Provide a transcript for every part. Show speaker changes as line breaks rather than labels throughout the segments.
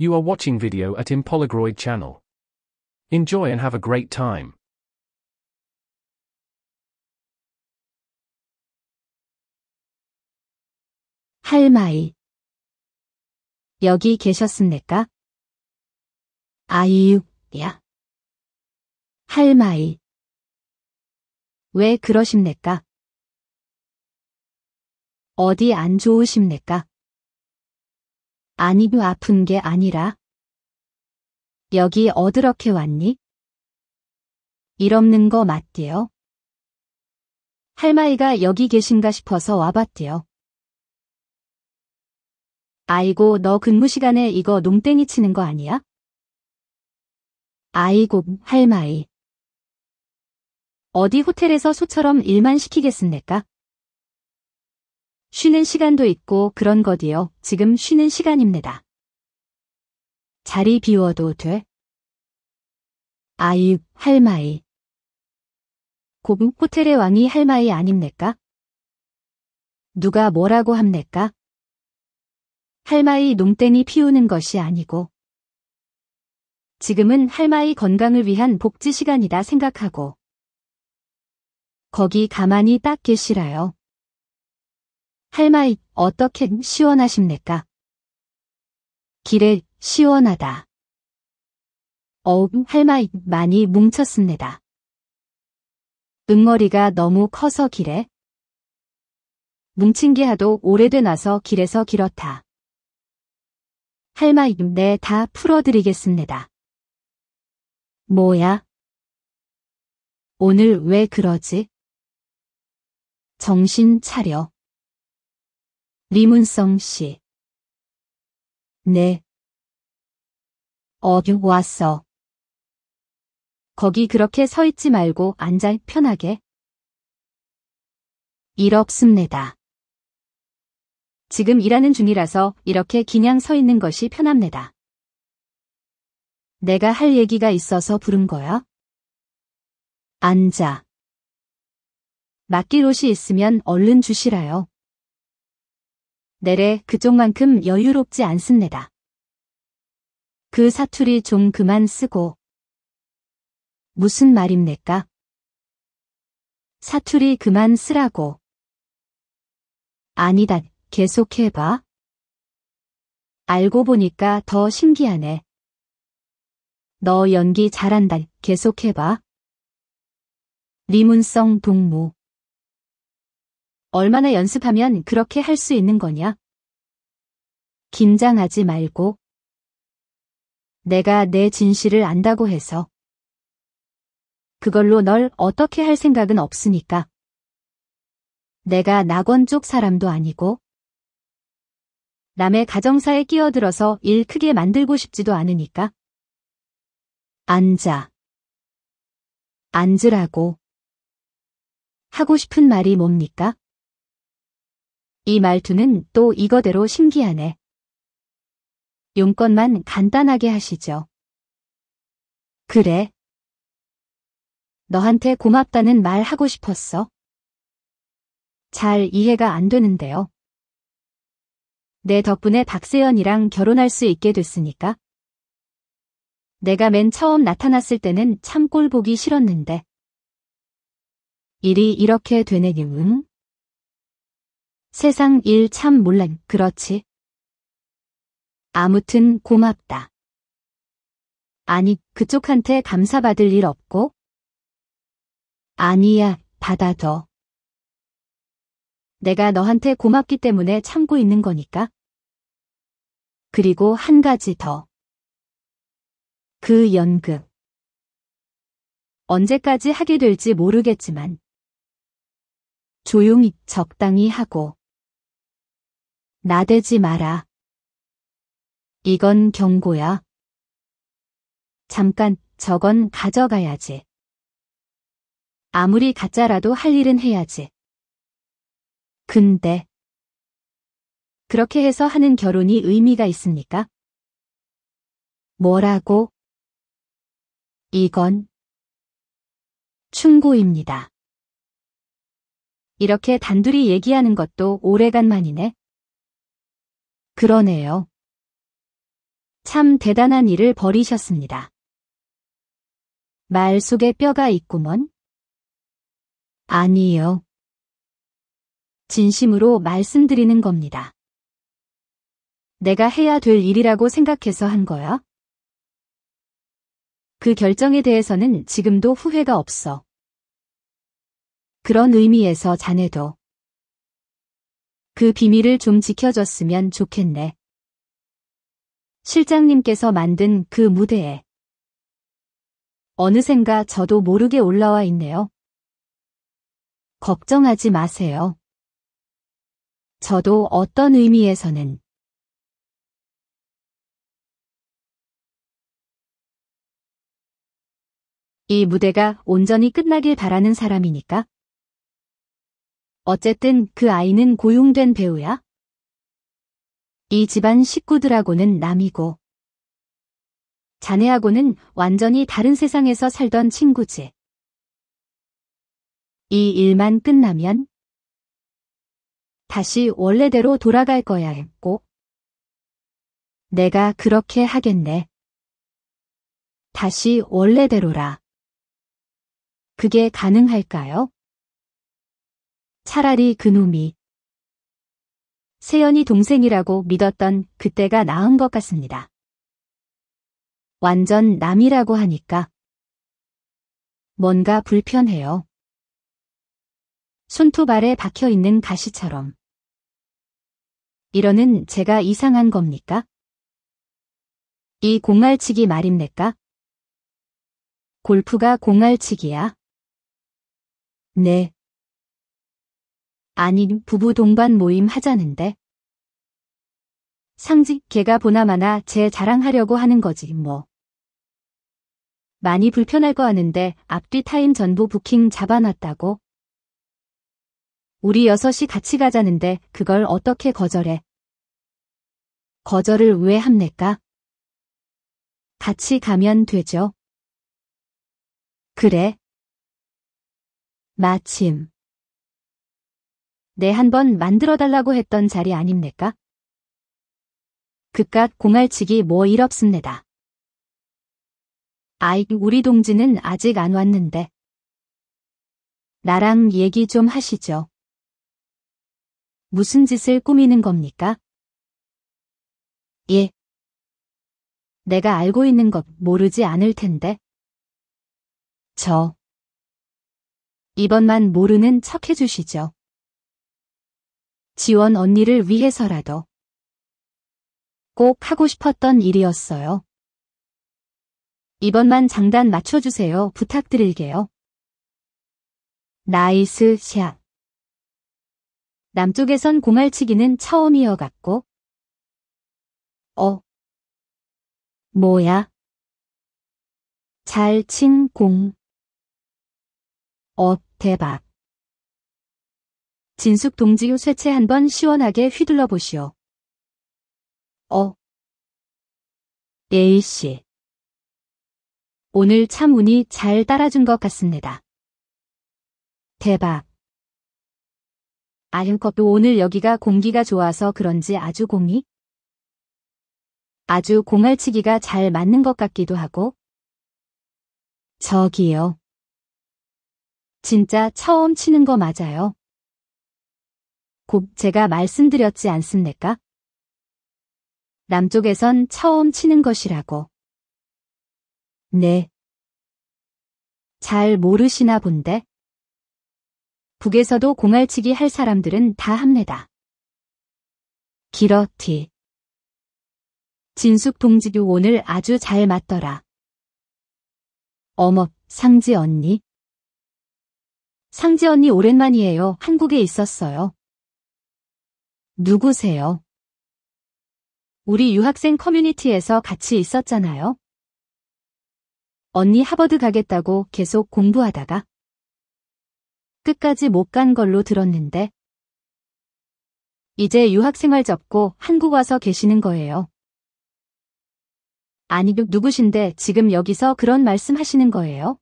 You are watching video at Impolagroid channel. Enjoy and have a great time. 할마이. 여기 계셨습니까? 아이유, 야. 할마이. 왜 그러십니까? 어디 안 좋으십니까? 아니요 아픈 게 아니라. 여기 어드럽게 왔니? 일 없는 거맞대요 할마이가 여기 계신가 싶어서 와봤대요 아이고 너 근무 시간에 이거 농땡이 치는 거 아니야? 아이고 할마이. 어디 호텔에서 소처럼 일만 시키겠습니까? 쉬는 시간도 있고 그런 것이요. 지금 쉬는 시간입니다. 자리 비워도 돼? 아유, 할마이. 고급 호텔의 왕이 할마이 아닙니까? 누가 뭐라고 합니까? 할마이 농땡이 피우는 것이 아니고 지금은 할마이 건강을 위한 복지 시간이다 생각하고 거기 가만히 딱 계시라요. 할마이, 어떻게 시원하십니까? 길에 시원하다. 어우, 할마이, 많이 뭉쳤습니다. 응어리가 너무 커서 길에 뭉친 게 하도 오래되나서 길에서 길었다. 할마이, 내다 네, 풀어드리겠습니다. 뭐야? 오늘 왜 그러지? 정신 차려. 리문성 씨. 네. 어육 왔어. 거기 그렇게 서 있지 말고 앉아 편하게. 일 없습니다. 지금 일하는 중이라서 이렇게 그냥 서 있는 것이 편합니다. 내가 할 얘기가 있어서 부른 거야? 앉아. 맡길 옷이 있으면 얼른 주시라요. 내래 그쪽만큼 여유롭지 않습니다. 그 사투리 좀 그만 쓰고. 무슨 말입니까? 사투리 그만 쓰라고. 아니다, 계속해봐. 알고 보니까 더 신기하네. 너 연기 잘한다, 계속해봐. 리문성 동무 얼마나 연습하면 그렇게 할 수 있는 거냐? 긴장하지 말고. 내가 내 진실을 안다고 해서. 그걸로 널 어떻게 할 생각은 없으니까. 내가 낙원 쪽 사람도 아니고. 남의 가정사에 끼어들어서 일 크게 만들고 싶지도 않으니까. 앉아. 앉으라고. 하고 싶은 말이 뭡니까? 이 말투는 또 이거대로 신기하네. 용건만 간단하게 하시죠. 그래. 너한테 고맙다는 말 하고 싶었어. 잘 이해가 안 되는데요. 내 덕분에 박세연이랑 결혼할 수 있게 됐으니까. 내가 맨 처음 나타났을 때는 참 꼴 보기 싫었는데. 일이 이렇게 되네, 응? 세상 일 참 몰란, 그렇지? 아무튼 고맙다. 아니, 그쪽한테 감사받을 일 없고? 아니야, 받아둬. 내가 너한테 고맙기 때문에 참고 있는 거니까. 그리고 한 가지 더. 그 연극. 언제까지 하게 될지 모르겠지만. 조용히 적당히 하고. 나대지 마라. 이건 경고야. 잠깐, 저건 가져가야지. 아무리 가짜라도 할 일은 해야지. 근데 그렇게 해서 하는 결혼이 의미가 있습니까? 뭐라고? 이건 충고입니다. 이렇게 단둘이 얘기하는 것도 오래간만이네. 그러네요. 참 대단한 일을 벌이셨습니다. 말 속에 뼈가 있구먼? 아니요. 진심으로 말씀드리는 겁니다. 내가 해야 될 일이라고 생각해서 한 거야? 그 결정에 대해서는 지금도 후회가 없어. 그런 의미에서 자네도 그 비밀을 좀 지켜줬으면 좋겠네. 실장님께서 만든 그 무대에 어느샌가 저도 모르게 올라와 있네요. 걱정하지 마세요. 저도 어떤 의미에서는 이 무대가 온전히 끝나길 바라는 사람이니까. 어쨌든 그 아이는 고용된 배우야. 이 집안 식구들하고는 남이고. 자네하고는 완전히 다른 세상에서 살던 친구지. 이 일만 끝나면 다시 원래대로 돌아갈 거야 했고. 내가 그렇게 하겠네. 다시 원래대로라. 그게 가능할까요? 차라리 그놈이 세연이 동생이라고 믿었던 그때가 나은 것 같습니다. 완전 남이라고 하니까 뭔가 불편해요. 손톱 아래 박혀있는 가시처럼 이러는 제가 이상한 겁니까? 이 공알치기 말입니까? 골프가 공알치기야? 네. 아닌 부부 동반 모임 하자는데. 상직 걔가 보나마나 제 자랑하려고 하는 거지 뭐. 많이 불편할 거 아는데 앞뒤 타임 전부 부킹 잡아놨다고. 우리 여섯이 같이 가자는데 그걸 어떻게 거절해. 거절을 왜 합니까? 같이 가면 되죠. 그래. 마침. 내한번 네, 만들어달라고 했던 자리 아닙니까? 그깟 공알치기 뭐일 없습니다. 아이, 우리 동지는 아직 안 왔는데. 나랑 얘기 좀 하시죠. 무슨 짓을 꾸미는 겁니까? 예. 내가 알고 있는 것 모르지 않을 텐데. 저. 이번만 모르는 척 해주시죠. 지원 언니를 위해서라도 꼭 하고 싶었던 일이었어요. 이번만 장단 맞춰주세요. 부탁드릴게요. 나이스 샷. 남쪽에선 공알치기는 처음이어갔고 어. 뭐야? 잘 친 공. 어, 대박. 진숙 동지요 쇠채 한번 시원하게 휘둘러 보시오. 어. 예일씨. 오늘 참 운이 잘 따라준 것 같습니다. 대박. 아윤컵도 오늘 여기가 공기가 좋아서 그런지 아주 공이 아주 공알치기가 잘 맞는 것 같기도 하고 저기요. 진짜 처음 치는 거 맞아요. 곧 제가 말씀드렸지 않습니까? 남쪽에선 처음 치는 것이라고. 네. 잘 모르시나 본데. 북에서도 공알치기 할 사람들은 다 합니다. 기러티. 진숙 동지교 오늘 아주 잘 맞더라. 어머, 상지 언니. 상지 언니 오랜만이에요. 한국에 있었어요. 누구세요? 우리 유학생 커뮤니티에서 같이 있었잖아요. 언니 하버드 가겠다고 계속 공부하다가 끝까지 못 간 걸로 들었는데 이제 유학생활 접고 한국 와서 계시는 거예요. 아니 그 누구신데 지금 여기서 그런 말씀 하시는 거예요?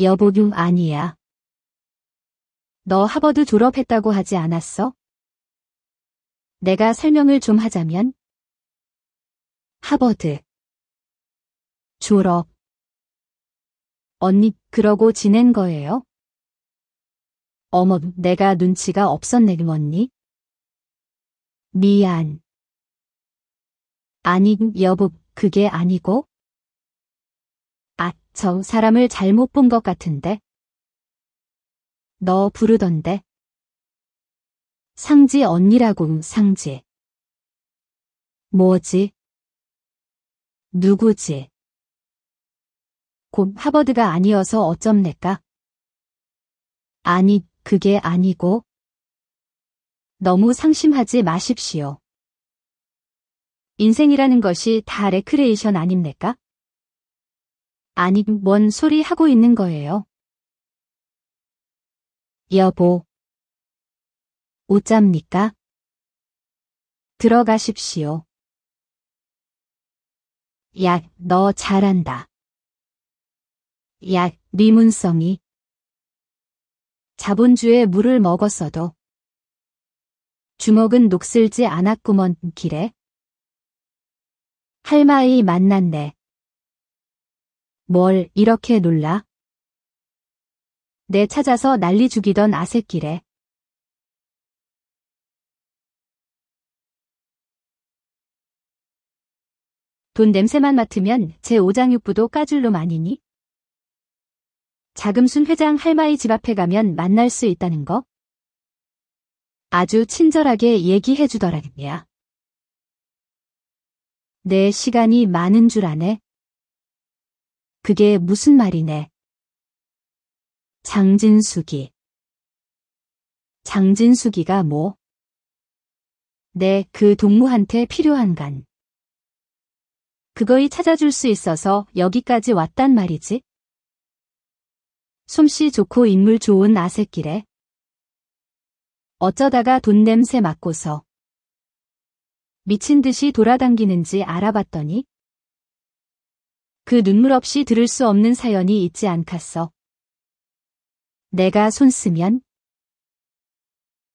여보규 아니야. 너 하버드 졸업했다고 하지 않았어? 내가 설명을 좀 하자면 하버드 졸업 언니 그러고 지낸 거예요? 어머 내가 눈치가 없었네 언니 미안 아니 여보 그게 아니고 아저 사람을 잘못 본 것 같은데 너 부르던데 상지 언니라고 상지. 뭐지? 누구지? 곧 하버드가 아니어서 어쩜 낼까? 아니, 그게 아니고. 너무 상심하지 마십시오. 인생이라는 것이 다 레크레이션 아닙니까? 아니, 뭔 소리 하고 있는 거예요? 여보. 오잡니까 들어가십시오. 야, 너 잘한다. 야, 리문성이. 자본주의 물을 먹었어도 주먹은 녹슬지 않았구먼 길에 할마이 만났네. 뭘 이렇게 놀라? 내 찾아서 난리 죽이던 아새길에 돈 냄새만 맡으면 제오장육부도 까줄 놈 아니니? 자금순 회장 할마이 집 앞에 가면 만날 수 있다는 거? 아주 친절하게 얘기해 주더라겠네요. 내 시간이 많은 줄 아네? 그게 무슨 말이네? 장진숙이. 장진숙이가 뭐? 내그 네, 동무한테 필요한간. 그거이 찾아줄 수 있어서 여기까지 왔단 말이지. 숨씨 좋고 인물 좋은 아새끼래. 어쩌다가 돈 냄새 맡고서 미친 듯이 돌아당기는지 알아봤더니 그 눈물 없이 들을 수 없는 사연이 있지 않겠어. 내가 손 쓰면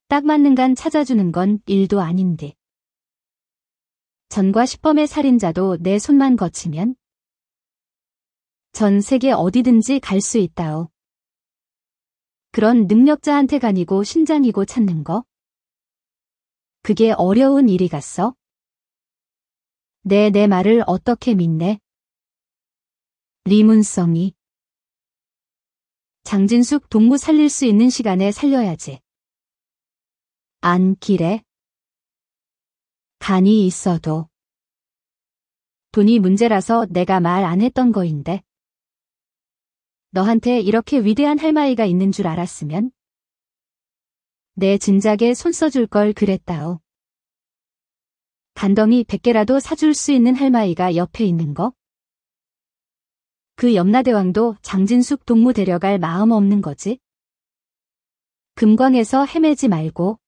딱 맞는 간 찾아주는 건 일도 아닌데. 전과 시범의 살인자도 내 손만 거치면 전 세계 어디든지 갈 수 있다오. 그런 능력자한테 가니고 신장이고 찾는 거? 그게 어려운 일이 갔어? 내, 내 말을 어떻게 믿네? 리문성이. 장진숙 동무 살릴 수 있는 시간에 살려야지. 안 길에. 간이 있어도. 돈이 문제라서 내가 말 안 했던 거인데. 너한테 이렇게 위대한 할마이가 있는 줄 알았으면? 내 진작에 손 써줄 걸 그랬다오. 간덩이 100개라도 사줄 수 있는 할마이가 옆에 있는 거? 그 염라대왕도 장진숙 동무 데려갈 마음 없는 거지? 금광에서 헤매지 말고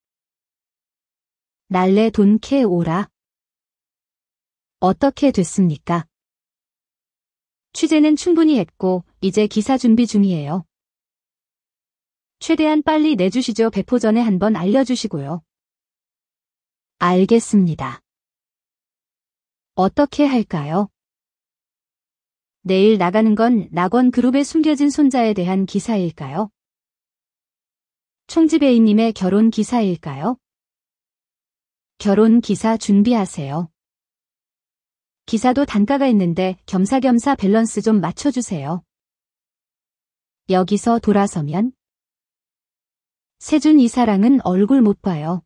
날래 돈 캐오라. 어떻게 됐습니까? 취재는 충분히 했고 이제 기사 준비 중이에요. 최대한 빨리 내주시죠. 배포 전에 한번 알려주시고요. 알겠습니다. 어떻게 할까요? 내일 나가는 건 낙원 그룹의 숨겨진 손자에 대한 기사일까요? 총지배인님의 결혼 기사일까요? 결혼 기사 준비하세요. 기사도 단가가 있는데 겸사겸사 밸런스 좀 맞춰주세요. 여기서 돌아서면 세준 이 사랑은 얼굴 못 봐요.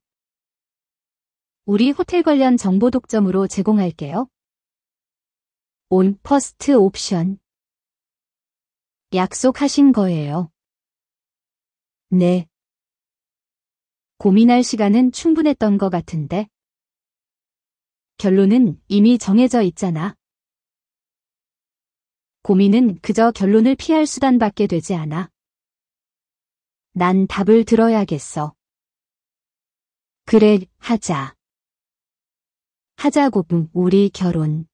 우리 호텔 관련 정보 독점으로 제공할게요. 온 퍼스트 옵션 약속하신 거예요. 네. 고민할 시간은 충분했던 것 같은데. 결론은 이미 정해져 있잖아. 고민은 그저 결론을 피할 수단밖에 되지 않아. 난 답을 들어야겠어. 그래, 하자. 하자고, 음, 우리 결혼.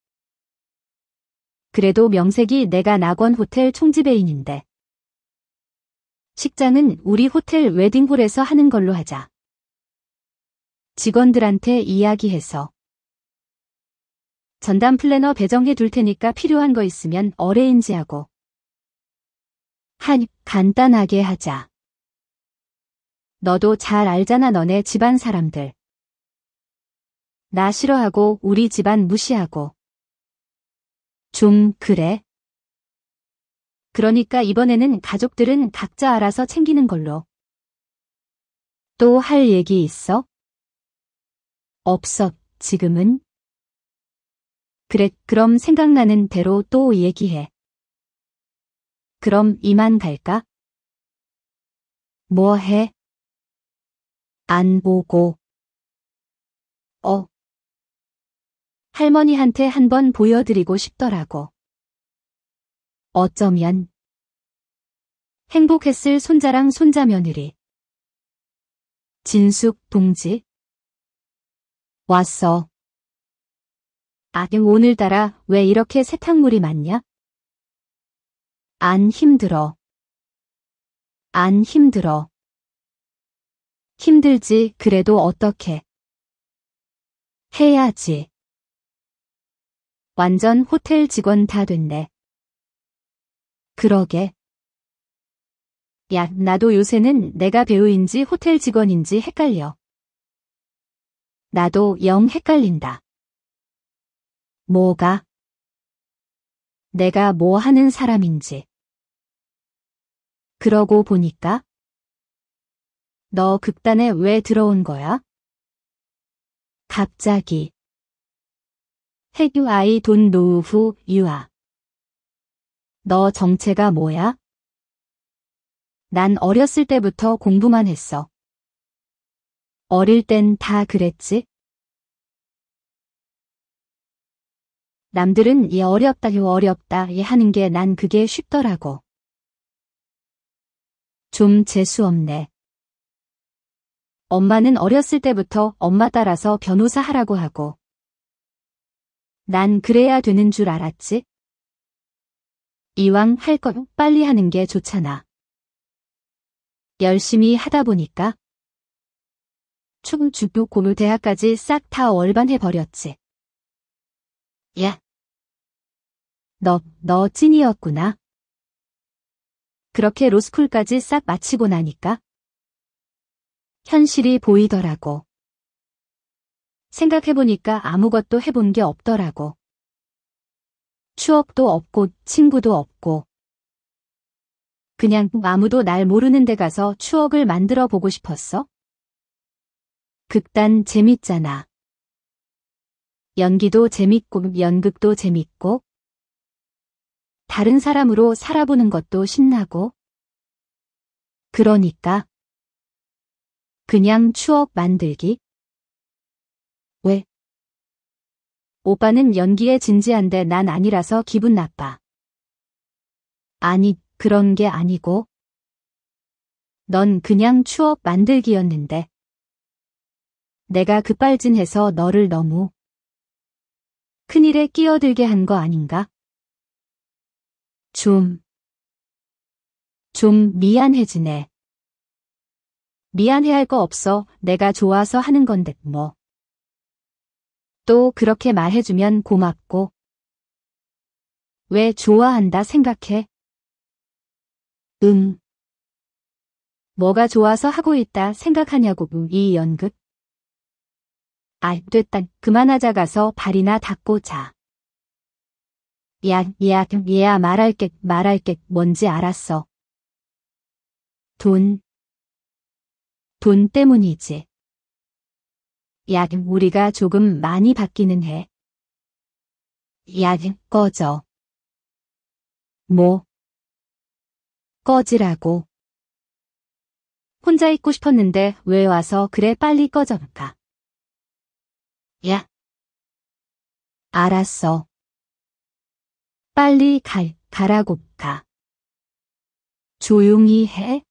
그래도 명색이 내가 낙원 호텔 총지배인인데. 식장은 우리 호텔 웨딩홀에서 하는 걸로 하자. 직원들한테 이야기해서 전담 플래너 배정해 둘 테니까 필요한 거 있으면 어레인지 하고 한 간단하게 하자. 너도 잘 알잖아 너네 집안 사람들. 나 싫어하고 우리 집안 무시하고. 좀 그래. 그러니까 이번에는 가족들은 각자 알아서 챙기는 걸로. 또 할 얘기 있어? 없어, 지금은? 그래, 그럼 생각나는 대로 또 얘기해. 그럼 이만 갈까? 뭐 해? 안 보고. 어. 할머니한테 한번 보여드리고 싶더라고. 어쩌면. 행복했을 손자랑 손자 며느리. 진숙, 동지. 왔어. 아경 오늘따라 왜 이렇게 세탁물이 많냐? 안 힘들어. 안 힘들어. 힘들지 그래도 어떻게. 해야지. 완전 호텔 직원 다 됐네. 그러게. 야, 나도 요새는 내가 배우인지 호텔 직원인지 헷갈려. 나도 영 헷갈린다. 뭐가? 내가 뭐 하는 사람인지. 그러고 보니까? 너 극단에 왜 들어온 거야? 갑자기. 해규아이 돈 노후 유아. 너 정체가 뭐야? 난 어렸을 때부터 공부만 했어. 어릴 땐 다 그랬지. 남들은 이 어렵다요 어렵다 이 하는 게 난 그게 쉽더라고. 좀 재수없네. 엄마는 어렸을 때부터 엄마 따라서 변호사 하라고 하고. 난 그래야 되는 줄 알았지? 이왕 할 거 빨리 하는 게 좋잖아. 열심히 하다 보니까 충주교 고물대학까지 싹 다 월반해버렸지. 야. 너, 너 찐이었구나. 그렇게 로스쿨까지 싹 마치고 나니까 현실이 보이더라고. 생각해보니까 아무것도 해본 게 없더라고. 추억도 없고 친구도 없고 그냥 아무도 날 모르는 데 가서 추억을 만들어 보고 싶었어? 극단 재밌잖아. 연기도 재밌고 연극도 재밌고 다른 사람으로 살아보는 것도 신나고 그러니까 그냥 추억 만들기 왜? 오빠는 연기에 진지한데 난 아니라서 기분 나빠. 아니, 그런 게 아니고. 넌 그냥 추억 만들기였는데. 내가 급발진해서 너를 너무 큰일에 끼어들게 한 거 아닌가? 좀, 좀 미안해지네. 미안해할 거 없어. 내가 좋아서 하는 건데 뭐. 또 그렇게 말해주면 고맙고. 왜 좋아한다 생각해? 음. 뭐가 좋아서 하고 있다 생각하냐고 이 연극. 아, 됐다. 그만하자 가서 발이나 닦고 자. 야, 야, 얘야 말할게, 말할게, 뭔지 알았어. 돈. 돈 때문이지. 야, 우리가 조금 많이 받기는 해. 야, 꺼져. 뭐? 꺼지라고. 혼자 있고 싶었는데 왜 와서 그래 빨리 꺼져가. 야. 알았어. 빨리 갈, 가라고 가. 조용히 해.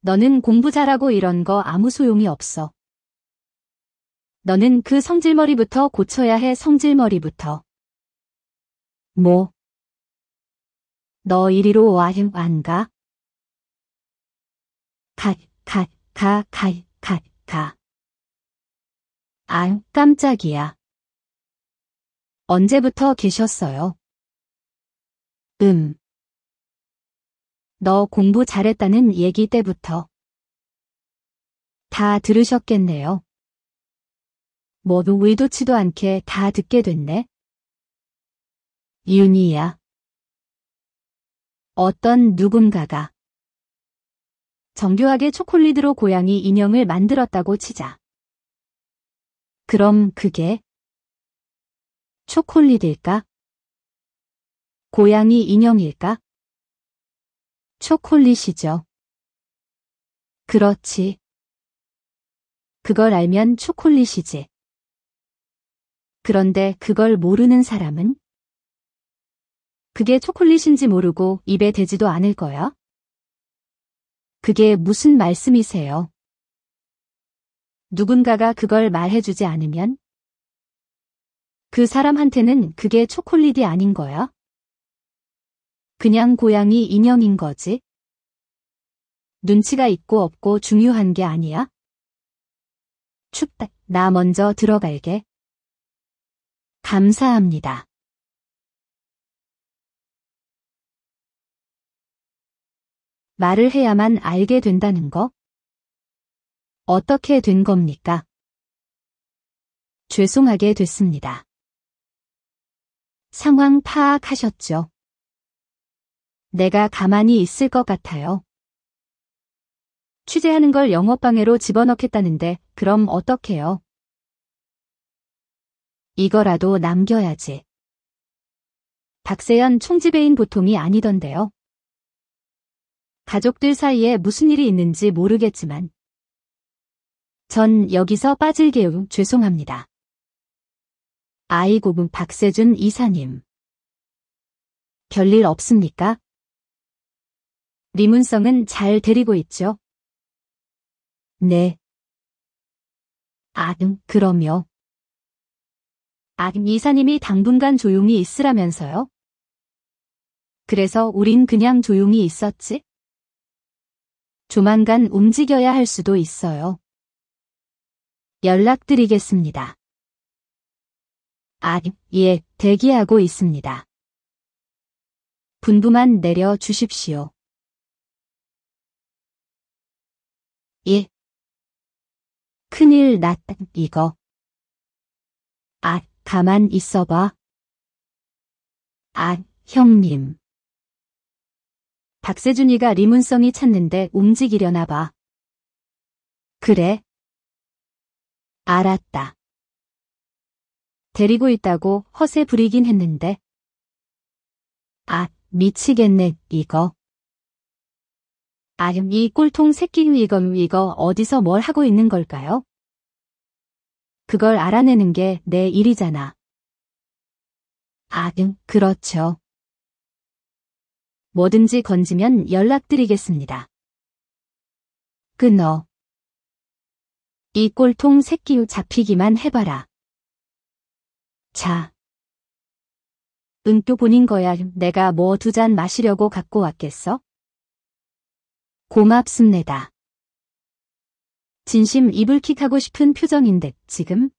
너는 공부 잘하고 이런 거 아무 소용이 없어. 너는 그 성질머리부터 고쳐야 해 성질머리부터. 뭐? 너 이리로 와행 안 가? 가, 가, 가, 가, 가, 가. 안, 깜짝이야. 언제부터 계셨어요? 음. 너 공부 잘했다는 얘기 때부터. 다 들으셨겠네요. 뭐도 의도치도 않게 다 듣게 됐네. 윤희야 어떤 누군가가 정교하게 초콜릿으로 고양이 인형을 만들었다고 치자. 그럼 그게 초콜릿일까? 고양이 인형일까? 초콜릿이죠. 그렇지. 그걸 알면 초콜릿이지. 그런데 그걸 모르는 사람은? 그게 초콜릿인지 모르고 입에 대지도 않을 거야? 그게 무슨 말씀이세요? 누군가가 그걸 말해주지 않으면? 그 사람한테는 그게 초콜릿이 아닌 거야? 그냥 고양이 인형인 거지? 눈치가 있고 없고 중요한 게 아니야? 춥다. 나 먼저 들어갈게. 감사합니다. 말을 해야만 알게 된다는 거? 어떻게 된 겁니까? 죄송하게 됐습니다. 상황 파악하셨죠? 내가 가만히 있을 것 같아요. 취재하는 걸 영업방해로 집어넣겠다는데 그럼 어떡해요? 이거라도 남겨야지. 박세현 총지배인 보통이 아니던데요. 가족들 사이에 무슨 일이 있는지 모르겠지만 전 여기서 빠질게요. 죄송합니다. 아이고분 박세준 이사님. 별일 없습니까? 리문성은 잘 데리고 있죠? 네. 아, 음, 그럼요. 아, 음, 이사님이 당분간 조용히 있으라면서요? 그래서 우린 그냥 조용히 있었지? 조만간 움직여야 할 수도 있어요. 연락드리겠습니다. 아, 예, 대기하고 있습니다. 분부만 내려 주십시오. 예. 큰일 났 이거. 아, 가만 있어봐. 아, 형님. 박세준이가 리문성이 찾는데 움직이려나 봐. 그래, 알았다. 데리고 있다고 허세 부리긴 했는데. 아, 미치겠네, 이거. 아음 이 꼴통 새끼 이거 이거 어디서 뭘 하고 있는 걸까요? 그걸 알아내는 게 내 일이잖아. 아음 그렇죠. 뭐든지 건지면 연락드리겠습니다. 끊어. 이 꼴통 새끼유 잡히기만 해봐라. 자. 은교 본인 거야 내가 뭐 두 잔 마시려고 갖고 왔겠어? 고맙습니다. 진심 이불킥하고 싶은 표정인데 지금?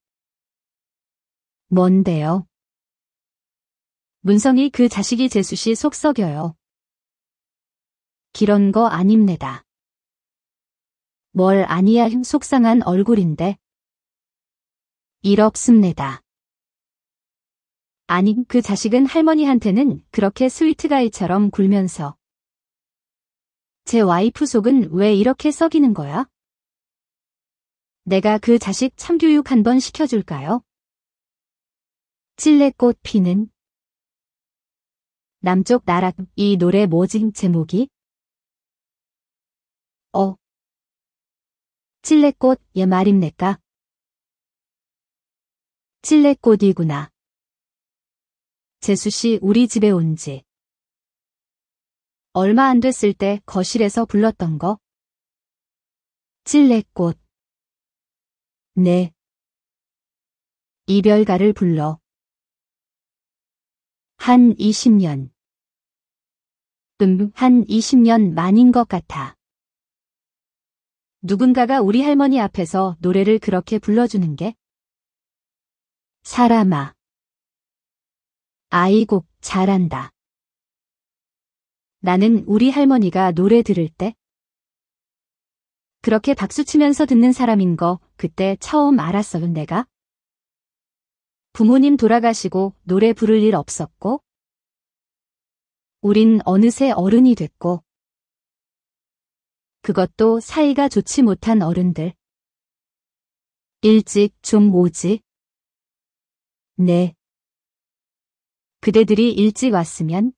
뭔데요? 문성이 그 자식이 재수 씨속 썩여요. 그런 거 아닙니다. 뭘 아니야 힘 속상한 얼굴인데. 일 없습니다. 아니 그 자식은 할머니한테는 그렇게 스위트가이처럼 굴면서 제 와이프 속은 왜 이렇게 썩이는 거야? 내가 그 자식 참교육 한번 시켜줄까요? 찔레꽃 피는 남쪽 나락 이 노래 뭐지 제목이? 어 찔레꽃 예 말입니까? 찔레꽃이구나. 재수씨 우리 집에 온지 얼마 안 됐을 때 거실에서 불렀던 거. 찔레꽃. 네. 이별가를 불러. 한 20년. 음, 한 20년 만인 것 같아. 누군가가 우리 할머니 앞에서 노래를 그렇게 불러주는 게 사람아 아이곡 잘한다. 나는 우리 할머니가 노래 들을 때 그렇게 박수치면서 듣는 사람인 거 그때 처음 알았어요 내가. 부모님 돌아가시고 노래 부를 일 없었고 우린 어느새 어른이 됐고 그것도 사이가 좋지 못한 어른들. 일찍 좀 오지. 네. 그대들이 일찍 왔으면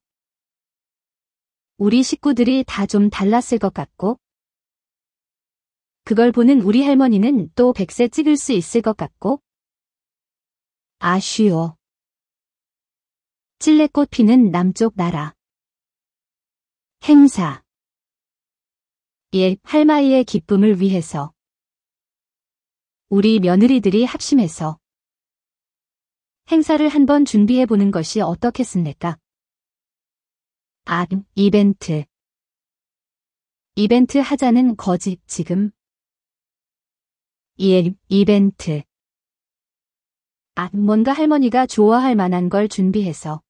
우리 식구들이 다 좀 달랐을 것 같고 그걸 보는 우리 할머니는 또 백세 찍을 수 있을 것 같고 아쉬워. 찔레꽃 피는 남쪽 나라. 행사 예, 할마이의 기쁨을 위해서. 우리 며느리들이 합심해서 행사를 한번 준비해 보는 것이 어떻겠습니까? 아, 이벤트. 이벤트 하자는 거지, 지금. 예, 이벤트. 아, 뭔가 할머니가 좋아할 만한 걸 준비해서.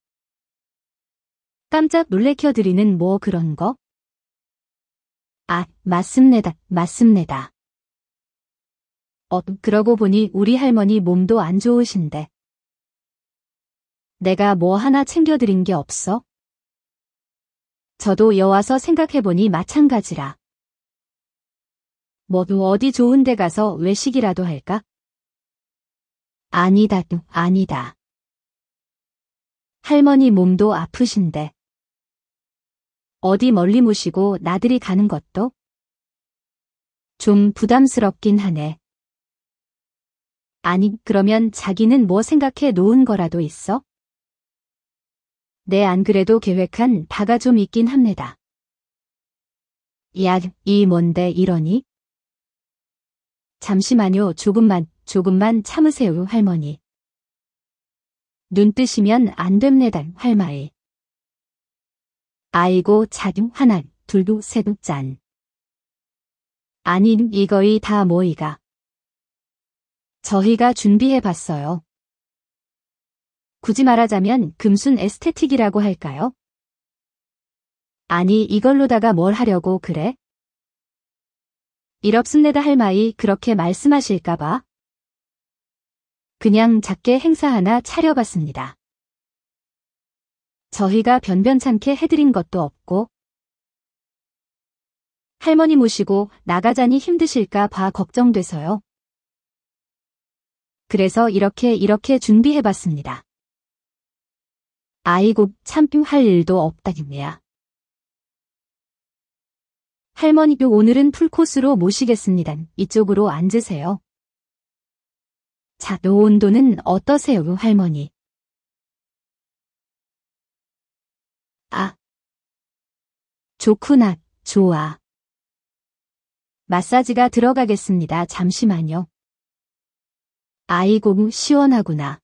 깜짝 놀래켜드리는 뭐 그런 거? 아, 맞습니다, 맞습니다. 어, 그러고 보니 우리 할머니 몸도 안 좋으신데. 내가 뭐 하나 챙겨드린 게 없어? 저도 여와서 생각해보니 마찬가지라. 뭐도 어디 좋은 데 가서 외식이라도 할까? 아니다, 아니다. 할머니 몸도 아프신데. 어디 멀리 모시고 나들이 가는 것도 좀 부담스럽긴 하네. 아니, 그러면 자기는 뭐 생각해 놓은 거라도 있어? 네, 안 그래도 계획한 바가 좀 있긴 합니다. 야, 이 뭔데 이러니? 잠시만요, 조금만, 조금만 참으세요, 할머니. 눈 뜨시면 안 됩니다, 할마이. 아이고자중 하나 둘도 세도 짠. 아닌 이거이 다 뭐이가. 저희가 준비해봤어요. 굳이 말하자면 금순 에스테틱이라고 할까요? 아니 이걸로다가 뭘 하려고 그래? 일업순내다 할마이 그렇게 말씀하실까봐. 그냥 작게 행사 하나 차려봤습니다. 저희가 변변찮게 해드린 것도 없고 할머니 모시고 나가자니 힘드실까 봐 걱정돼서요. 그래서 이렇게 이렇게 준비해봤습니다. 아이고 참할 일도 없다겠네야. 할머니 도 오늘은 풀코스로 모시겠습니다. 이쪽으로 앉으세요. 자, 노 온도는 어떠세요, 할머니? 아. 좋구나, 좋아. 마사지가 들어가겠습니다. 잠시만요. 아이고, 시원하구나.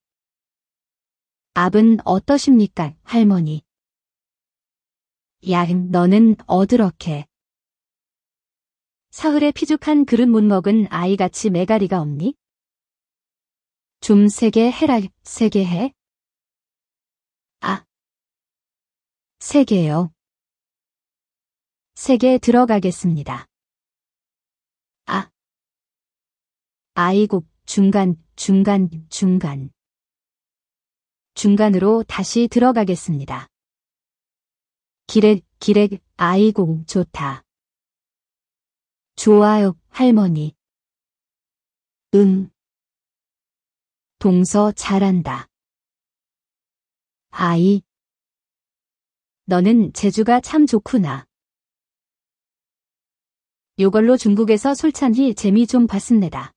압은 어떠십니까, 할머니? 야흥, 너는 어드럭해. 사흘에 피죽한 그릇 못 먹은 아이같이 메가리가 없니? 좀 세게 해라, 세게 해. 아. 3개요. 3개 들어가겠습니다. 아. 아이고, 중간, 중간, 중간. 중간으로 다시 들어가겠습니다. 기렉, 기렉, 아이고, 좋다. 좋아요, 할머니. 응. 동서 잘한다. 아이, 너는 재주가 참 좋구나. 요걸로 중국에서 솔찬히 재미 좀 봤습니다.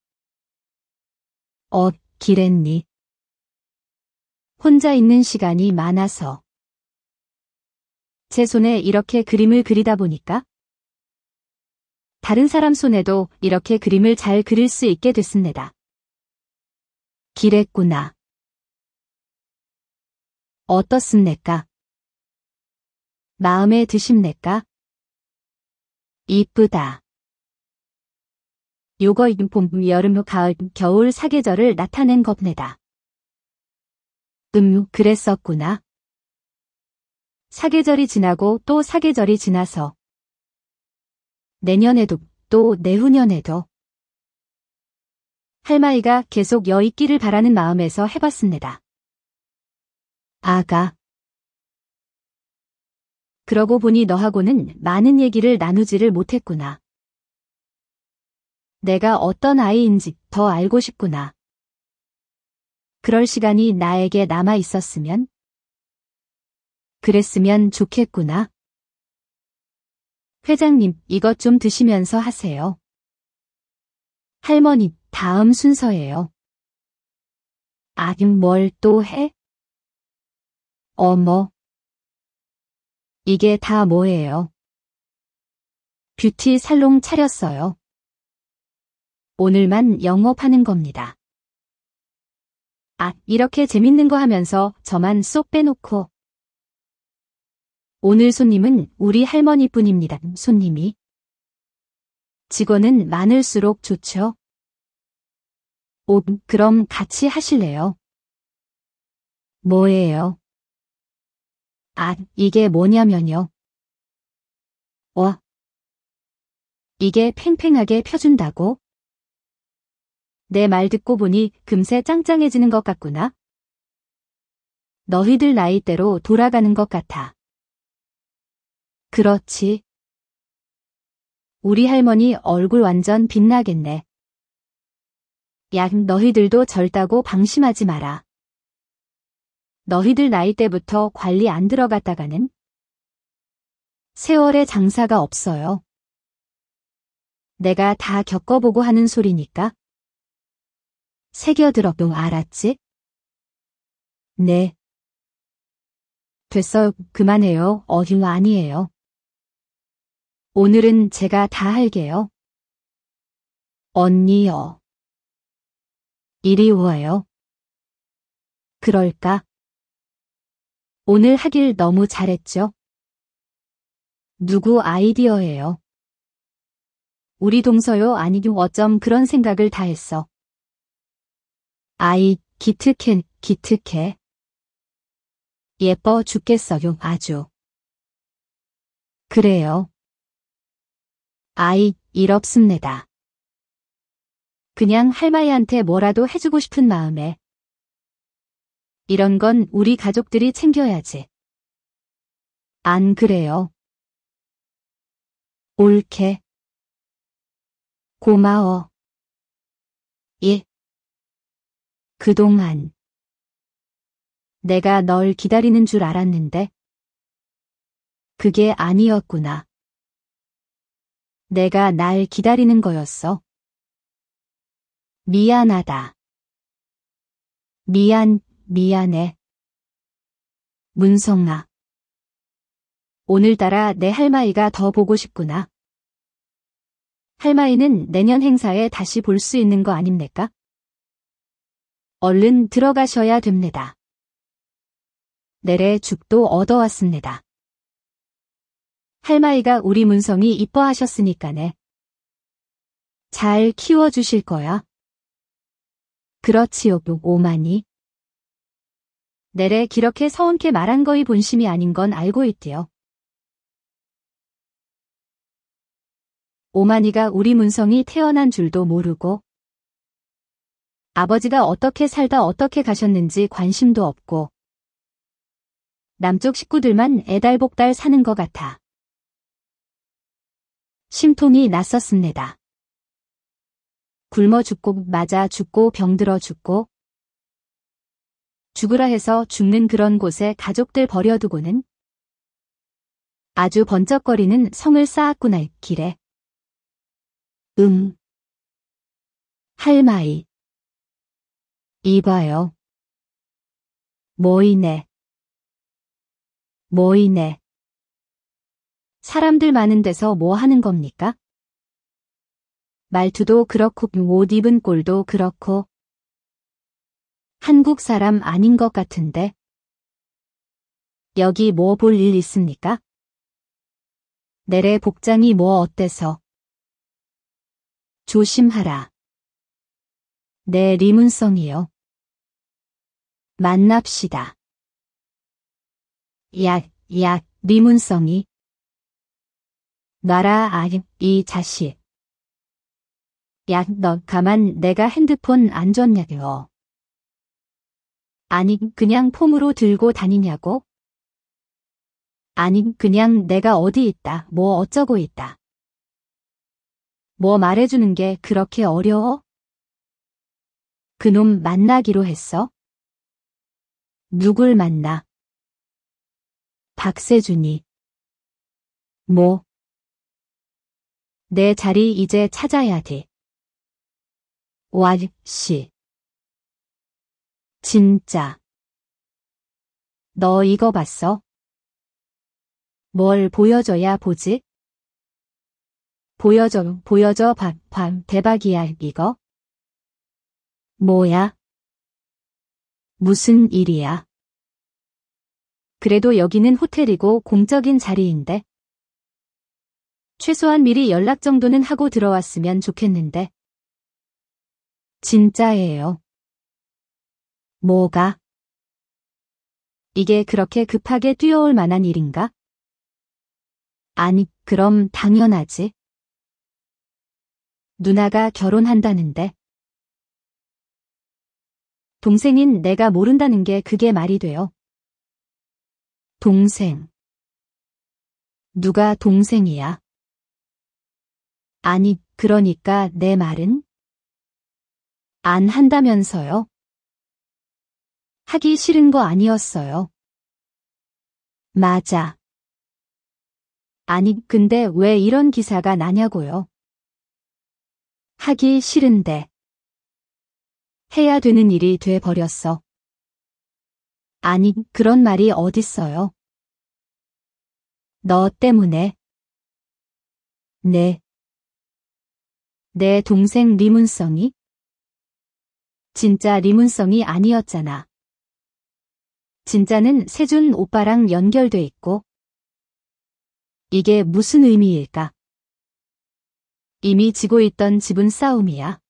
어, 기랬니? 혼자 있는 시간이 많아서. 제 손에 이렇게 그림을 그리다 보니까 다른 사람 손에도 이렇게 그림을 잘 그릴 수 있게 됐습니다. 기랬구나. 어떻습니까? 마음에 드십니까? 이쁘다. 요거 봄, 여름, 가을, 겨울 사계절을 나타낸 겁니다. 음, 그랬었구나. 사계절이 지나고 또 사계절이 지나서 내년에도 또 내후년에도 할마이가 계속 여있기를 바라는 마음에서 해봤습니다. 아가 그러고 보니 너하고는 많은 얘기를 나누지를 못했구나. 내가 어떤 아이인지 더 알고 싶구나. 그럴 시간이 나에게 남아 있었으면? 그랬으면 좋겠구나. 회장님, 이것 좀 드시면서 하세요. 할머니, 다음 순서예요. 아뭘 또 해? 어머. 이게 다 뭐예요? 뷰티 살롱 차렸어요. 오늘만 영업하는 겁니다. 아, 이렇게 재밌는 거 하면서 저만 쏙 빼놓고. 오늘 손님은 우리 할머니뿐입니다. 손님이. 직원은 많을수록 좋죠. 오, 그럼 같이 하실래요? 뭐예요? 아, 이게 뭐냐면요. 와. 어? 이게 팽팽하게 펴준다고? 내 말 듣고 보니 금세 짱짱해지는 것 같구나. 너희들 나이대로 돌아가는 것 같아. 그렇지. 우리 할머니 얼굴 완전 빛나겠네. 야, 너희들도 절따고 방심하지 마라. 너희들 나이 때부터 관리 안 들어갔다가는 세월에 장사가 없어요. 내가 다 겪어보고 하는 소리니까. 새겨들어 도 알았지? 네. 됐어요. 그만해요. 어휴 아니에요. 오늘은 제가 다 할게요. 언니요. 이리 와요 그럴까? 오늘 하길 너무 잘했죠? 누구 아이디어예요? 우리 동서요 아니요 어쩜 그런 생각을 다 했어. 아이, 기특해, 기특해. 예뻐 죽겠어요 아주. 그래요. 아이, 일 없습니다. 그냥 할머니한테 뭐라도 해주고 싶은 마음에 이런 건 우리 가족들이 챙겨야지. 안 그래요. 옳게. 고마워. 예. 그동안. 내가 널 기다리는 줄 알았는데. 그게 아니었구나. 내가 날 기다리는 거였어. 미안하다. 미안, 미안해. 문성아. 오늘따라 내 할마이가 더 보고 싶구나. 할마이는 내년 행사에 다시 볼 수 있는 거 아닙니까? 얼른 들어가셔야 됩니다. 내래 죽도 얻어왔습니다. 할마이가 우리 문성이 이뻐하셨으니까네. 잘 키워주실 거야. 그렇지요, 오만이. 내래 기렇게 서운케 말한 거이 본심이 아닌 건 알고 있디요. 오만이가 우리 문성이 태어난 줄도 모르고 아버지가 어떻게 살다 어떻게 가셨는지 관심도 없고 남쪽 식구들만 애달복달 사는 것 같아. 심통이 났었습니다. 굶어 죽고 맞아 죽고 병들어 죽고 죽으라 해서 죽는 그런 곳에 가족들 버려두고는 아주 번쩍거리는 성을 쌓았구나 길에. 음. 할마이. 이봐요. 뭐이네뭐이네 사람들 많은 데서 뭐 하는 겁니까? 말투도 그렇고 옷 입은 꼴도 그렇고 한국 사람 아닌 것 같은데. 여기 뭐 볼 일 있습니까? 내래 복장이 뭐 어때서? 조심하라. 내 리문성이요. 만납시다. 야, 야, 리문성이. 나라 아임, 이 자식. 야, 너 가만 내가 핸드폰 안 줬냐고요. 아니, 그냥 폼으로 들고 다니냐고? 아니, 그냥 내가 어디 있다, 뭐 어쩌고 있다. 뭐 말해주는 게 그렇게 어려워? 그놈 만나기로 했어? 누굴 만나? 박세준이. 뭐? 내 자리 이제 찾아야 돼. 와, 씨. 진짜. 너 이거 봤어? 뭘 보여줘야 보지? 보여줘, 보여줘, 밤, 밤, 대박이야, 이거. 뭐야? 무슨 일이야? 그래도 여기는 호텔이고 공적인 자리인데. 최소한 미리 연락 정도는 하고 들어왔으면 좋겠는데. 진짜예요. 뭐가? 이게 그렇게 급하게 뛰어올 만한 일인가? 아니, 그럼 당연하지. 누나가 결혼한다는데. 동생인 내가 모른다는 게 그게 말이 돼요. 동생. 누가 동생이야? 아니, 그러니까 내 말은? 안 한다면서요? 하기 싫은 거 아니었어요. 맞아. 아니, 근데 왜 이런 기사가 나냐고요. 하기 싫은데. 해야 되는 일이 돼버렸어. 아니, 그런 말이 어딨어요. 너 때문에. 네. 내 동생 리문성이? 진짜 리문성이 아니었잖아. 진짜는 세준 오빠랑 연결돼 있고 이게 무슨 의미일까? 이미 지고 있던 지분 싸움이야.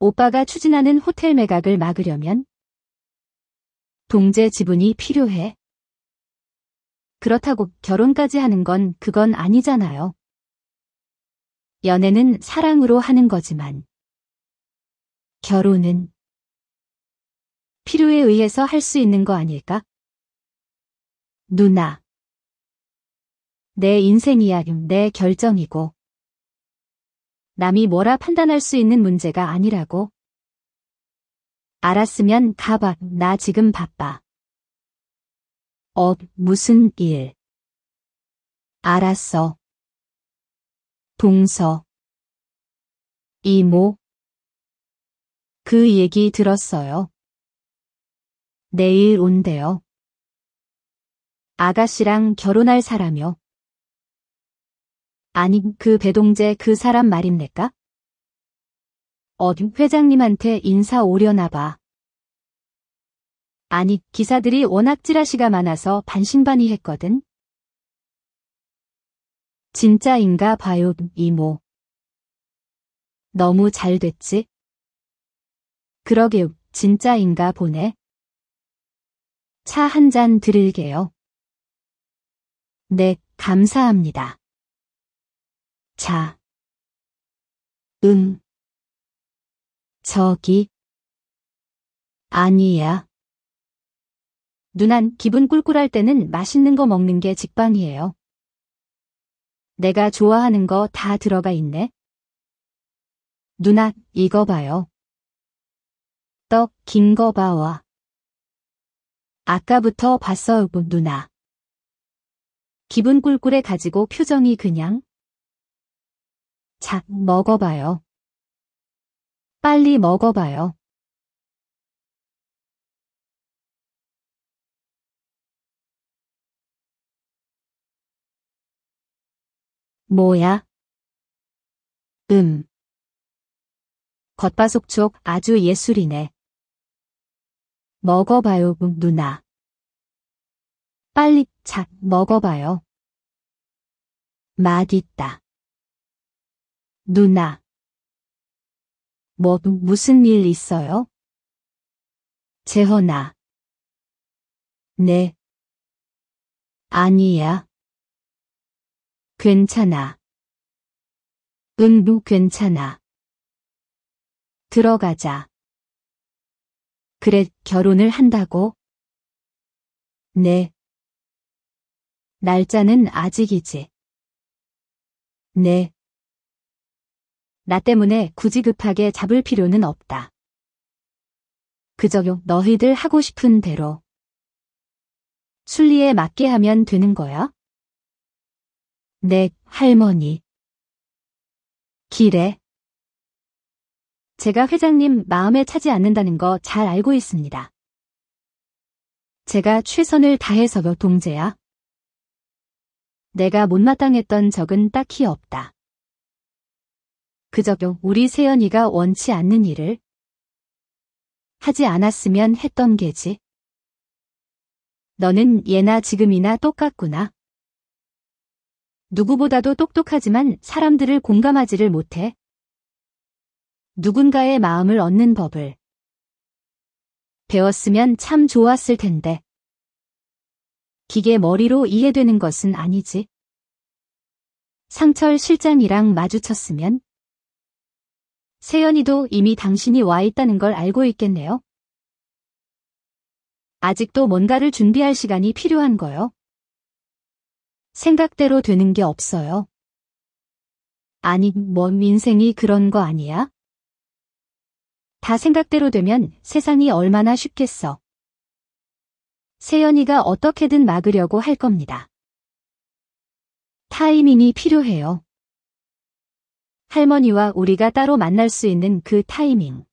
오빠가 추진하는 호텔 매각을 막으려면 동재 지분이 필요해. 그렇다고 결혼까지 하는 건 그건 아니잖아요. 연애는 사랑으로 하는 거지만 결혼은 필요에 의해서 할 수 있는 거 아닐까? 누나. 내 인생이야, 내 결정이고. 남이 뭐라 판단할 수 있는 문제가 아니라고. 알았으면 가봐. 나 지금 바빠. 업, 무슨 일. 알았어. 동서. 이모. 그 얘기 들었어요. 내일 온대요. 아가씨랑 결혼할 사람이요. 아니, 그 배동재 그 사람 말입니까? 어디 회장님한테 인사 오려나 봐. 아니, 기사들이 워낙 찌라시가 많아서 반신반의 했거든. 진짜인가 봐요, 이모. 너무 잘 됐지? 그러게요, 진짜인가 보네. 차한잔 드릴게요. 네, 감사합니다. 자. 응. 저기. 아니야. 누난 기분 꿀꿀할 때는 맛있는 거 먹는 게 직방이에요. 내가 좋아하는 거 다 들어가 있네. 누나, 이거 봐요. 떡긴 거 봐와. 아까부터 봤어, 누나. 기분 꿀꿀해 가지고 표정이 그냥 자, 먹어봐요. 빨리 먹어봐요. 뭐야? 음. 겉바속촉 아주 예술이네. 먹어봐요, 음, 누나. 빨리 착 먹어봐요. 맛있다. 누나. 뭐, 음, 무슨 일 있어요? 재헌아. 네. 아니야. 괜찮아. 응, 괜찮아. 들어가자. 그래, 결혼을 한다고? 네. 날짜는 아직이지. 네. 나 때문에 굳이 급하게 잡을 필요는 없다. 그저요, 너희들 하고 싶은 대로. 순리에 맞게 하면 되는 거야? 네, 할머니. 길에. 제가 회장님 마음에 차지 않는다는 거 잘 알고 있습니다. 제가 최선을 다해서요, 동재야. 내가 못마땅했던 적은 딱히 없다. 그저 우리 세연이가 원치 않는 일을 하지 않았으면 했던 게지. 너는 예나 지금이나 똑같구나. 누구보다도 똑똑하지만 사람들을 공감하지를 못해. 누군가의 마음을 얻는 법을 배웠으면 참 좋았을 텐데. 기계 머리로 이해되는 것은 아니지. 상철 실장이랑 마주쳤으면 세연이도 이미 당신이 와 있다는 걸 알고 있겠네요. 아직도 뭔가를 준비할 시간이 필요한 거요. 생각대로 되는 게 없어요. 아니, 뭔뭐 인생이 그런 거 아니야? 다 생각대로 되면 세상이 얼마나 쉽겠어. 세연이가 어떻게든 막으려고 할 겁니다. 타이밍이 필요해요. 할머니와 우리가 따로 만날 수 있는 그 타이밍.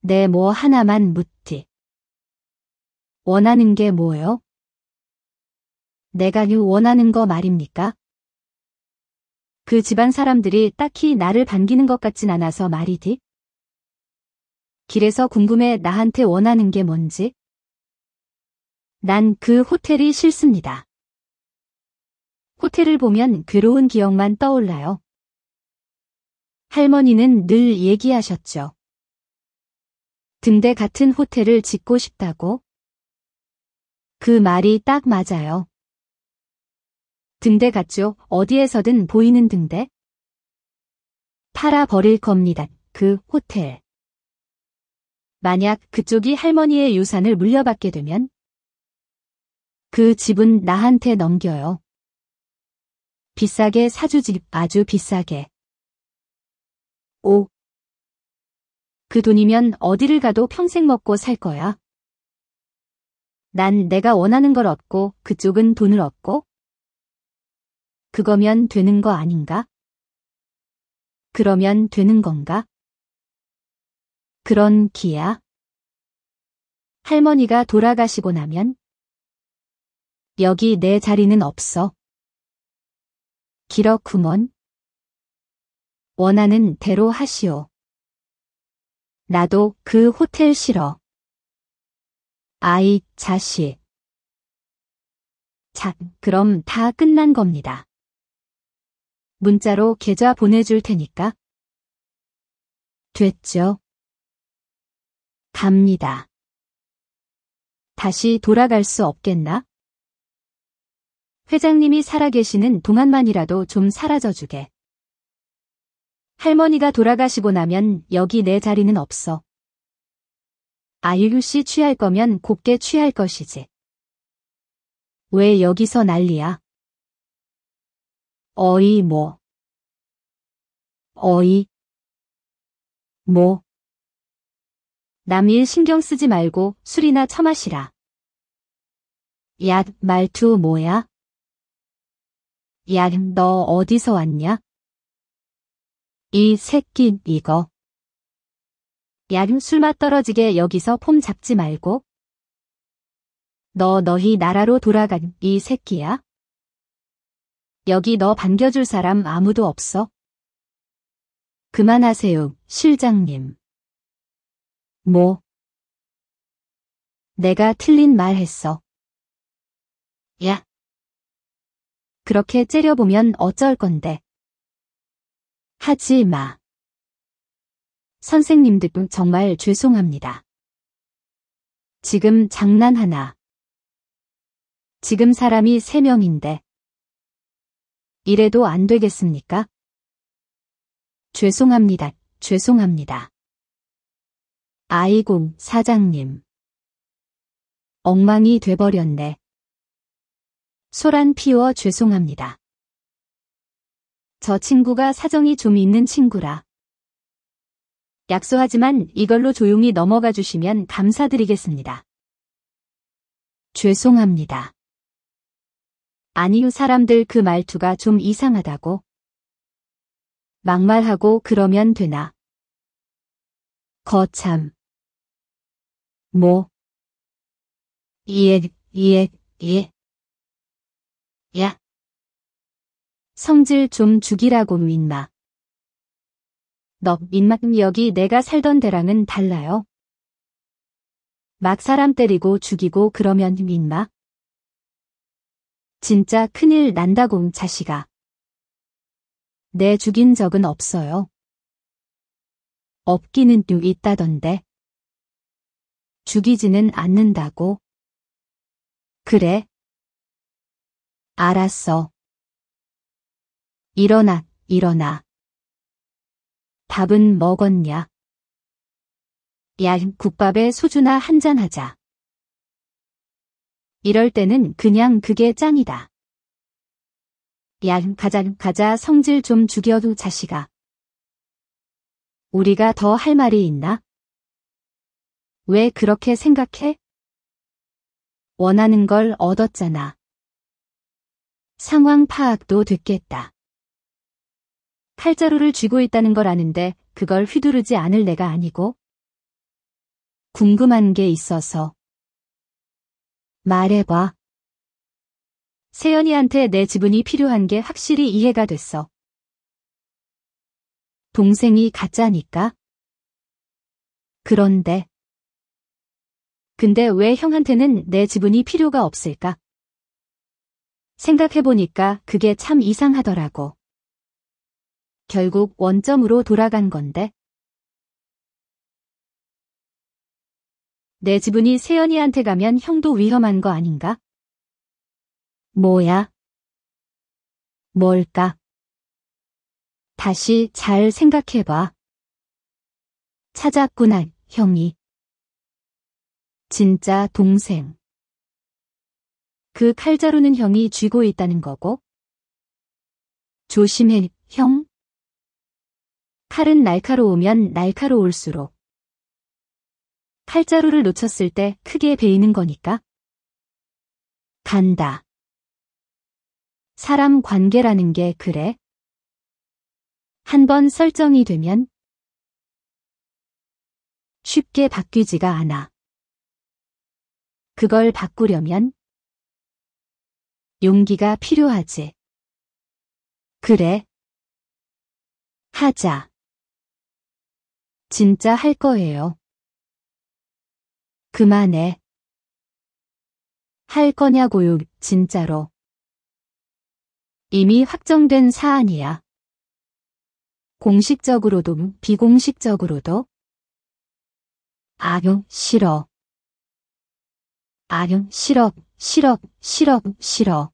내뭐 네, 하나만 묻지. 원하는 게 뭐요? 예 내가 유 원하는 거 말입니까? 그 집안 사람들이 딱히 나를 반기는 것 같진 않아서 말이디. 길에서 궁금해 나한테 원하는 게 뭔지. 난 그 호텔이 싫습니다. 호텔을 보면 괴로운 기억만 떠올라요. 할머니는 늘 얘기하셨죠. 등대 같은 호텔을 짓고 싶다고. 그 말이 딱 맞아요. 등대 같죠. 어디에서든 보이는 등대. 팔아버릴 겁니다. 그 호텔. 만약 그쪽이 할머니의 유산을 물려받게 되면 그 집은 나한테 넘겨요. 비싸게 사주지, 아주 비싸게. 오. 그 돈이면 어디를 가도 평생 먹고 살 거야. 난 내가 원하는 걸 얻고 그쪽은 돈을 얻고 그거면 되는 거 아닌가? 그러면 되는 건가? 그런 기야. 할머니가 돌아가시고 나면 여기 내 자리는 없어. 기러구먼. 원하는 대로 하시오. 나도 그 호텔 싫어. 아이, 자식. 자, 그럼 다 끝난 겁니다. 문자로 계좌 보내줄 테니까. 됐죠? 갑니다. 다시 돌아갈 수 없겠나? 회장님이 살아계시는 동안만이라도 좀 사라져주게. 할머니가 돌아가시고 나면 여기 내 자리는 없어. 아유씨 취할 거면 곱게 취할 것이지. 왜 여기서 난리야? 어이 뭐 어이 뭐 남 일 신경 쓰지 말고 술이나 처마시라. 야, 말투 뭐야? 야, 너 어디서 왔냐? 이 새끼 이거. 야, 술맛 떨어지게 여기서 폼 잡지 말고. 너 너희 나라로 돌아간 이 새끼야? 여기 너 반겨줄 사람 아무도 없어? 그만하세요, 실장님. 뭐? 내가 틀린 말 했어. 야. 그렇게 째려보면 어쩔 건데. 하지 마. 선생님들 정말 죄송합니다. 지금 장난하나. 지금 사람이 세명인데 이래도 안 되겠습니까? 죄송합니다. 죄송합니다. 아이고, 사장님. 엉망이 돼버렸네. 소란 피워 죄송합니다. 저 친구가 사정이 좀 있는 친구라. 약소하지만 이걸로 조용히 넘어가 주시면 감사드리겠습니다. 죄송합니다. 아니요 사람들 그 말투가 좀 이상하다고. 막말하고 그러면 되나. 거참. 뭐. 예, 예, 예. 야. 성질 좀 죽이라고 민마. 너 민마 여기 내가 살던 데랑은 달라요. 막 사람 때리고 죽이고 그러면 민마. 진짜 큰일 난다곰 자식아. 내 죽인 적은 없어요. 없기는 뚝 있다던데. 죽이지는 않는다고. 그래. 알았어. 일어나, 일어나. 밥은 먹었냐? 야, 국밥에 소주나 한잔 하자. 이럴 때는 그냥 그게 짱이다. 야, 가자, 가자, 성질 좀 죽여도 자식아. 우리가 더 할 말이 있나? 왜 그렇게 생각해? 원하는 걸 얻었잖아. 상황 파악도 됐겠다. 칼자루를 쥐고 있다는 걸 아는데 그걸 휘두르지 않을 내가 아니고? 궁금한 게 있어서. 말해봐. 세연이한테 내 지분이 필요한 게 확실히 이해가 됐어. 동생이 가짜니까. 그런데. 근데 왜 형한테는 내 지분이 필요가 없을까? 생각해보니까 그게 참 이상하더라고. 결국 원점으로 돌아간 건데. 내 지분이 세연이한테 가면 형도 위험한 거 아닌가? 뭐야? 뭘까? 다시 잘 생각해봐. 찾았구나, 형이. 진짜 동생. 그 칼자루는 형이 쥐고 있다는 거고. 조심해, 형. 칼은 날카로우면 날카로울수록 팔자루를 놓쳤을 때 크게 베이는 거니까. 간다. 사람 관계라는 게 그래. 한 번 설정이 되면 쉽게 바뀌지가 않아. 그걸 바꾸려면 용기가 필요하지. 그래. 하자. 진짜 할 거예요. 그만해. 할 거냐고요, 진짜로. 이미 확정된 사안이야. 공식적으로도 비공식적으로도. 아유, 싫어. 아유, 싫어, 싫어, 싫어, 싫어.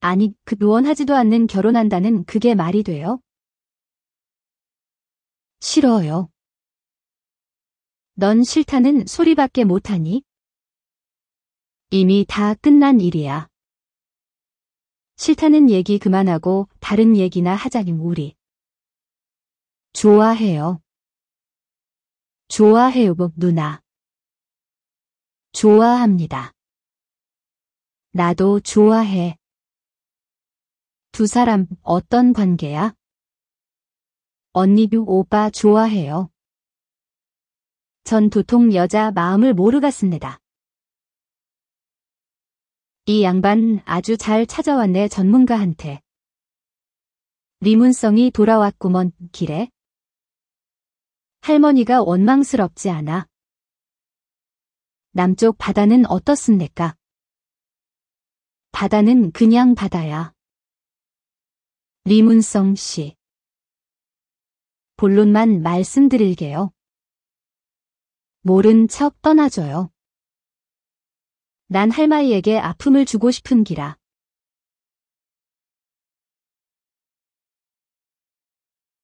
아니, 그 요원하지도 않는 결혼한다는 그게 말이 돼요? 싫어요. 넌 싫다는 소리밖에 못하니? 이미 다 끝난 일이야. 싫다는 얘기 그만하고 다른 얘기나 하자니 우리. 좋아해요. 좋아해요, 뭐, 누나. 좋아합니다. 나도 좋아해. 두 사람 어떤 관계야? 언니 뷰 오빠 좋아해요. 전도통 여자 마음을 모르겠습니다. 이 양반 아주 잘 찾아왔네 전문가한테. 리문성이 돌아왔구먼 길에. 할머니가 원망스럽지 않아. 남쪽 바다는 어떻습니까? 바다는 그냥 바다야. 리문성 씨. 본론만 말씀드릴게요. 모른 척 떠나줘요. 난 할마이에게 아픔을 주고 싶은 기라.